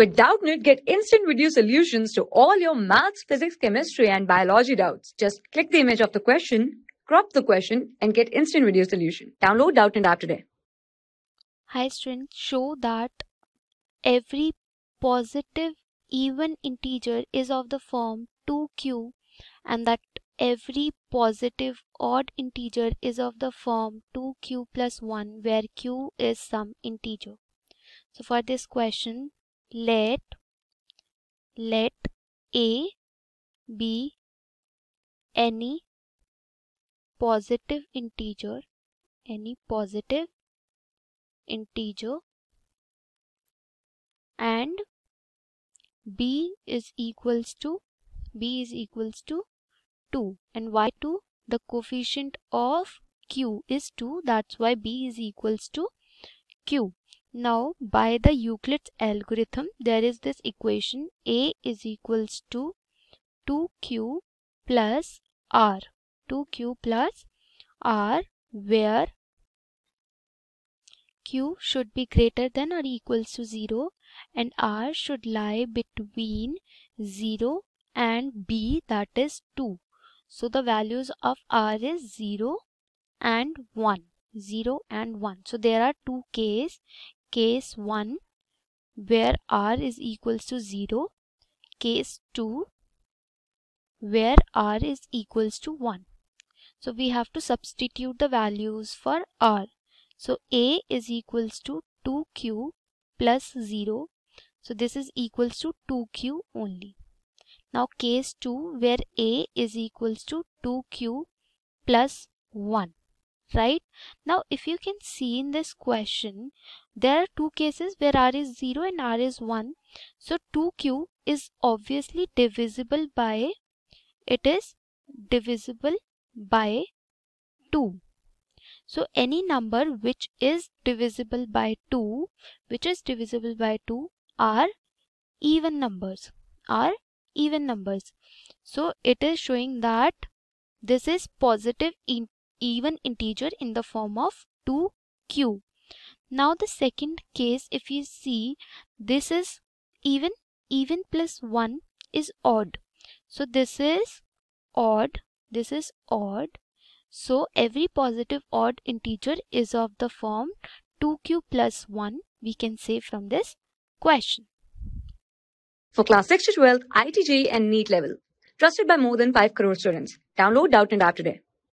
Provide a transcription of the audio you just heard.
With Doubtnit, get instant video solutions to all your maths, physics, chemistry, and biology doubts. Just click the image of the question, crop the question, and get instant video solution. Download Doubtnit app today. Hi students, show that every positive even integer is of the form 2q and that every positive odd integer is of the form 2q plus 1 where q is some integer. So for this question, let let a be any positive integer any positive integer and b is equals to b is equals to 2 and why 2 the coefficient of q is 2 that's why b is equals to q now by the Euclid's algorithm there is this equation A is equals to 2q plus r 2q plus r where q should be greater than or equals to 0 and r should lie between 0 and b that is 2. So the values of r is 0 and 1. 0 and 1. So there are two k's case 1 where r is equals to 0 case 2 where r is equals to 1 so we have to substitute the values for r so a is equals to 2q plus 0 so this is equals to 2q only now case 2 where a is equals to 2q plus 1 right now if you can see in this question there are two cases where r is 0 and r is 1 so 2q is obviously divisible by it is divisible by 2 so any number which is divisible by 2 which is divisible by 2 are even numbers are even numbers so it is showing that this is positive even integer in the form of 2q. Now the second case if you see this is even even plus 1 is odd. So this is odd this is odd. So every positive odd integer is of the form 2q plus 1 we can say from this question. For class 6 to 12, ITG and NEET level, trusted by more than 5 crore students. Download Doubt and App today.